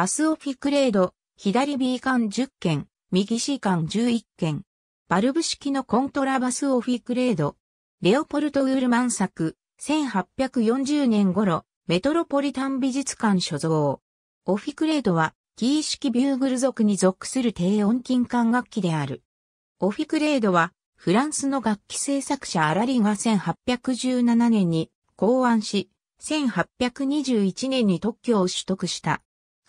バスオフィクレード、左 B 管10件、右 C 管11件。バルブ式のコントラバスオフィクレード。レオポルト・ウールマン作、1840年頃、メトロポリタン美術館所蔵。オフィクレードは、キー式ビューグル族に属する低音金管楽器である。オフィクレードは、フランスの楽器制作者アラリが1817年に考案し、1821年に特許を取得した。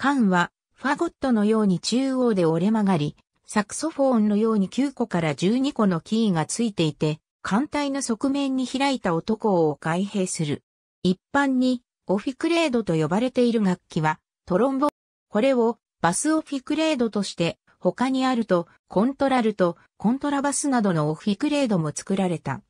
管は、ファゴットのように中央で折れ曲がり、サクソフォーンのように9個から12個のキーがついていて、艦隊の側面に開いた男を開閉する。一般に、オフィクレードと呼ばれている楽器は、トロンボ、これをバスオフィクレードとして、他にあると、コントラルと、コントラバスなどのオフィクレードも作られた。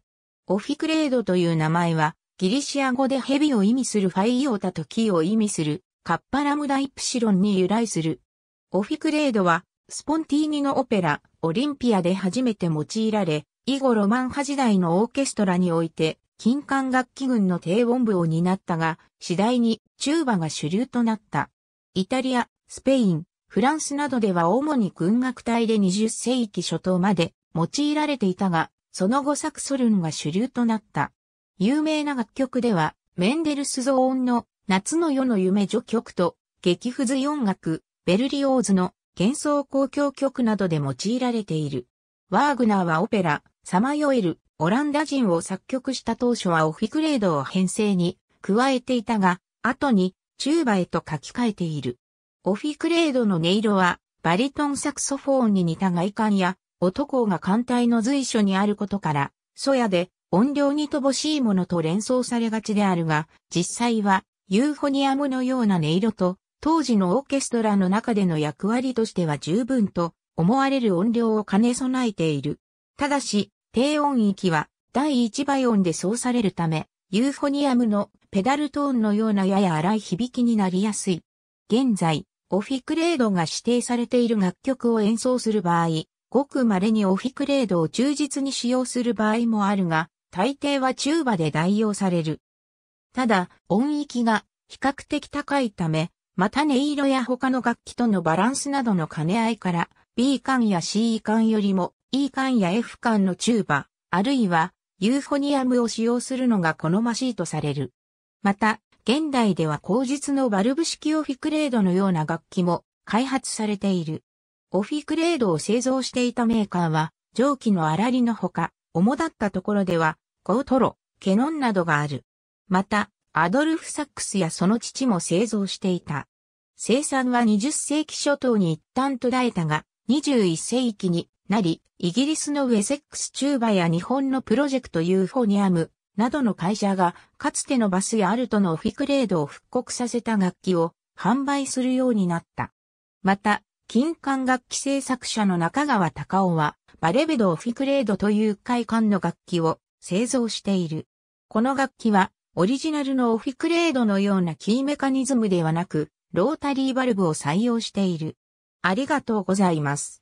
オフィクレードという名前は、ギリシア語で蛇を意味するファイオタとキーを意味するカッパラムダイプシロンに由来する。オフィクレードは、スポンティーニのオペラ、オリンピアで初めて用いられ、以後ロマン派時代のオーケストラにおいて、金管楽器群の低音部を担ったが、次第にチューバが主流となった。イタリア、スペイン、フランスなどでは主に軍楽隊で20世紀初頭まで用いられていたが、その後サクソルンが主流となった。有名な楽曲では、メンデルスゾーンの夏の夜の夢序曲と、劇不随音楽、ベルリオーズの幻想交響曲などで用いられている。ワーグナーはオペラ、さまよえる、オランダ人を作曲した当初はオフィクレードを編成に加えていたが、後にチューバへと書き換えている。オフィクレードの音色は、バリトンサクソフォンに似た外観や、男が艦隊の随所にあることから、ソヤで音量に乏しいものと連想されがちであるが、実際はユーフォニアムのような音色と、当時のオーケストラの中での役割としては十分と思われる音量を兼ね備えている。ただし、低音域は第1倍音でそうされるため、ユーフォニアムのペダルトーンのようなやや荒い響きになりやすい。現在、オフィクレードが指定されている楽曲を演奏する場合、ごく稀にオフィクレードを忠実に使用する場合もあるが、大抵はチューバで代用される。ただ、音域が比較的高いため、また音色や他の楽器とのバランスなどの兼ね合いから、B 管や C 管よりも E 管や F 管のチューバ、あるいはユーフォニアムを使用するのが好ましいとされる。また、現代では後実のバルブ式オフィクレードのような楽器も開発されている。オフィクレードを製造していたメーカーは、蒸気のあらりのほか、主だったところでは、ゴートロ、ケノンなどがある。また、アドルフ・サックスやその父も製造していた。生産は20世紀初頭に一旦途絶えたが、21世紀になり、イギリスのウェセックスチューバや日本のプロジェクトユーフォニアムなどの会社が、かつてのバスやアルトのオフィクレードを復刻させた楽器を販売するようになった。また、金管楽器製作者の中川隆夫は、バレベドオフィクレードという会館の楽器を製造している。この楽器はオリジナルのオフィクレードのようなキーメカニズムではなく、ロータリーバルブを採用している。ありがとうございます。